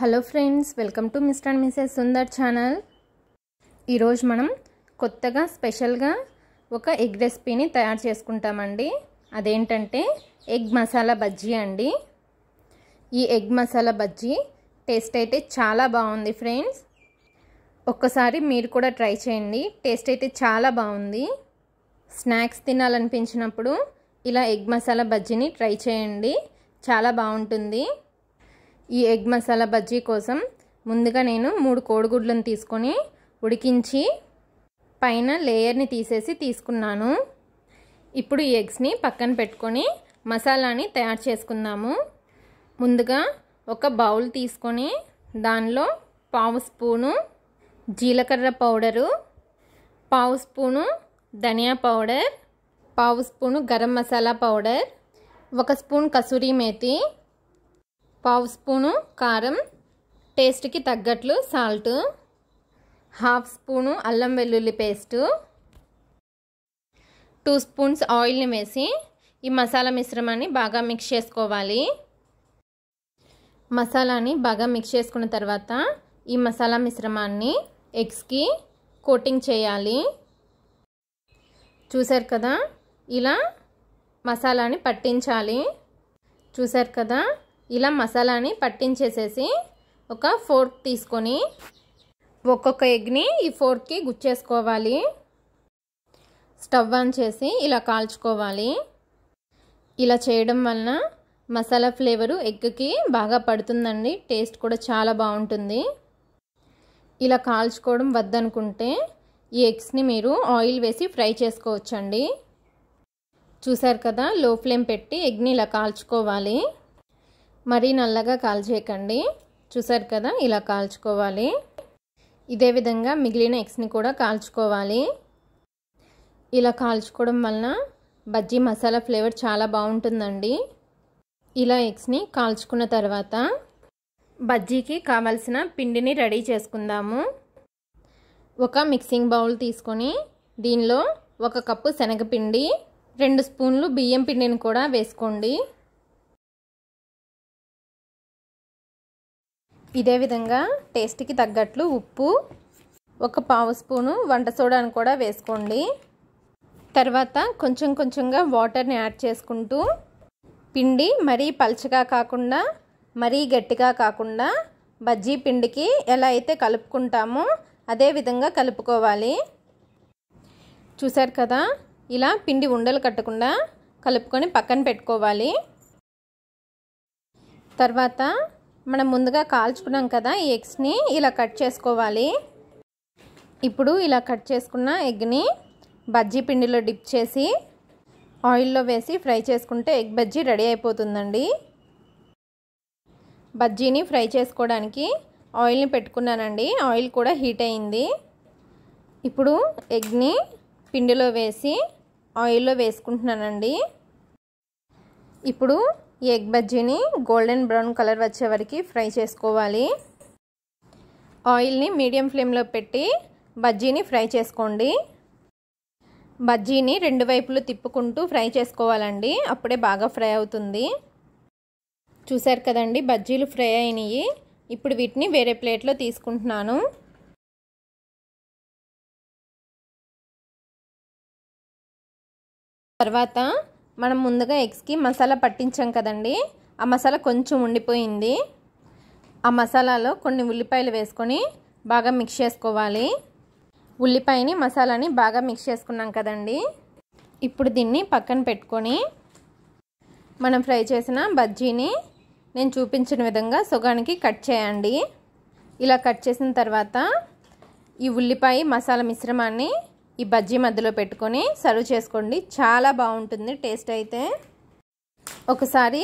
hello friends welcome to Mr and Mrs Sundar channel ఈరోజు మనం కొత్తగా స్పెషల్గా ఒక ఎగ్ రెసిపీని తయారు చేసుకుంటామండి అదేంటంటే ఎగ్ మసాలా బజ్జీ అండి ఈ ఎగ్ మసాలా బజ్జీ టేస్ట్ అయితే చాలా బాగుంది ఫ్రెండ్స్ ఒక్కసారి మీరు కూడా ట్రై చేయండి టేస్ట్ అయితే చాలా బాగుంది స్నాక్స్ తినాలనిపించినప్పుడు ఇలా ఎగ్ మసాలా బజ్జీని ట్రై చేయండి చాలా బాగుంటుంది ఈ ఎగ్ మసాలా బజ్జీ కోసం ముందుగా నేను మూడు కోడిగుడ్లను తీసుకొని ఉడికించి పైన లేయర్ని తీసేసి తీసుకున్నాను ఇప్పుడు ఈ ఎగ్స్ని పక్కన పెట్టుకొని మసాలాని తయారు చేసుకుందాము ముందుగా ఒక బౌల్ తీసుకొని దానిలో పావు స్పూను జీలకర్ర పౌడరు పావు స్పూను ధనియా పౌడర్ పావు స్పూను గరం మసాలా పౌడర్ ఒక స్పూన్ కసూరి మేతి పావు స్పూను కారం టేస్ట్కి తగ్గట్లు సాల్ట్ హాఫ్ స్పూను అల్లం వెల్లుల్లి పేస్టు టూ స్పూన్స్ ఆయిల్ని వేసి ఈ మసాలా మిశ్రమాన్ని బాగా మిక్స్ చేసుకోవాలి మసాలాని బాగా మిక్స్ చేసుకున్న తర్వాత ఈ మసాలా మిశ్రమాన్ని ఎగ్స్కి కోటింగ్ చేయాలి చూశారు కదా ఇలా మసాలాని పట్టించాలి చూశారు కదా ఇలా మసాలాని పట్టించేసేసి ఒక ఫోర్క్ తీసుకొని ఒక్కొక్క ఎగ్ని ఈ ఫోర్క్కి గుచ్చేసుకోవాలి స్టవ్ ఆన్ చేసి ఇలా కాల్చుకోవాలి ఇలా చేయడం వలన మసాలా ఫ్లేవరు ఎగ్కి బాగా పడుతుందండి టేస్ట్ కూడా చాలా బాగుంటుంది ఇలా కాల్చుకోవడం వద్దనుకుంటే ఈ ఎగ్స్ని మీరు ఆయిల్ వేసి ఫ్రై చేసుకోవచ్చండి చూసారు కదా లో ఫ్లేమ్ పెట్టి ఎగ్ని ఇలా కాల్చుకోవాలి మరీ నల్లగా కాల్చేయకండి చూసారు కదా ఇలా కాల్చుకోవాలి ఇదే విధంగా మిగిలిన ఎగ్స్ని కూడా కాల్చుకోవాలి ఇలా కాల్చుకోవడం వలన బజ్జీ మసాలా ఫ్లేవర్ చాలా బాగుంటుందండి ఇలా ఎగ్స్ని కాల్చుకున్న తర్వాత బజ్జీకి కావలసిన పిండిని రెడీ చేసుకుందాము ఒక మిక్సింగ్ బౌల్ తీసుకొని దీనిలో ఒక కప్పు శనగపిండి రెండు స్పూన్లు బియ్యం పిండిని కూడా వేసుకోండి ఇదే విధంగా టేస్ట్కి తగ్గట్లు ఉప్పు ఒక పావు స్పూను వంట సోడాను కూడా వేసుకోండి తర్వాత కొంచెం కొంచెంగా వాటర్ని యాడ్ చేసుకుంటూ పిండి మరీ పలచగా కాకుండా మరీ గట్టిగా కాకుండా బజ్జీ పిండికి ఎలా అయితే కలుపుకుంటామో అదే విధంగా కలుపుకోవాలి చూశారు కదా ఇలా పిండి ఉండలు కట్టకుండా కలుపుకొని పక్కన పెట్టుకోవాలి తర్వాత మనం ముందుగా కాల్చుకున్నాం కదా ఈ ఎగ్స్ని ఇలా కట్ చేసుకోవాలి ఇప్పుడు ఇలా కట్ చేసుకున్న ఎగ్ని బజ్జీ పిండిలో డిప్ చేసి ఆయిల్లో వేసి ఫ్రై చేసుకుంటే ఎగ్ బజ్జీ రెడీ అయిపోతుందండి బజ్జీని ఫ్రై చేసుకోవడానికి ఆయిల్ని పెట్టుకున్నానండి ఆయిల్ కూడా హీట్ అయింది ఇప్పుడు ఎగ్ని పిండిలో వేసి ఆయిల్లో వేసుకుంటున్నానండి ఇప్పుడు ఈ ఎగ్ బజ్జీని గోల్డెన్ బ్రౌన్ కలర్ వచ్చే వరకు ఫ్రై చేసుకోవాలి ఆయిల్ని మీడియం ఫ్లేమ్లో పెట్టి బజ్జీని ఫ్రై చేసుకోండి బజ్జీని రెండు వైపులు తిప్పుకుంటూ ఫ్రై చేసుకోవాలండి అప్పుడే బాగా ఫ్రై అవుతుంది చూసారు కదండి బజ్జీలు ఫ్రై అయినాయి ఇప్పుడు వీటిని వేరే ప్లేట్లో తీసుకుంటున్నాను తర్వాత మనం ముందుగా ఎగ్స్కి మసాలా పట్టించాం కదండి ఆ మసాలా కొంచెం ఉండిపోయింది ఆ మసాలాలో కొన్ని ఉల్లిపాయలు వేసుకొని బాగా మిక్స్ చేసుకోవాలి ఉల్లిపాయని మసాలాని బాగా మిక్స్ చేసుకున్నాం కదండి ఇప్పుడు దీన్ని పక్కన పెట్టుకొని మనం ఫ్రై చేసిన బజ్జీని నేను చూపించిన విధంగా సుగానికి కట్ చేయండి ఇలా కట్ చేసిన తర్వాత ఈ ఉల్లిపాయ మసాలా మిశ్రమాన్ని ఈ బజ్జీ మధ్యలో పెట్టుకొని సర్వ్ చేసుకోండి చాలా బాగుంటుంది టేస్ట్ అయితే ఒకసారి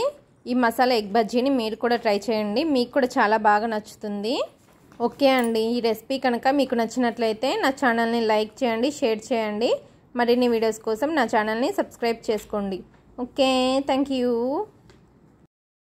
ఈ మసాలా ఎగ్ బజ్జీని మీరు కూడా ట్రై చేయండి మీకు కూడా చాలా బాగా నచ్చుతుంది ఓకే అండి ఈ రెసిపీ కనుక మీకు నచ్చినట్లయితే నా ఛానల్ని లైక్ చేయండి షేర్ చేయండి మరిన్ని వీడియోస్ కోసం నా ఛానల్ని సబ్స్క్రైబ్ చేసుకోండి ఓకే థ్యాంక్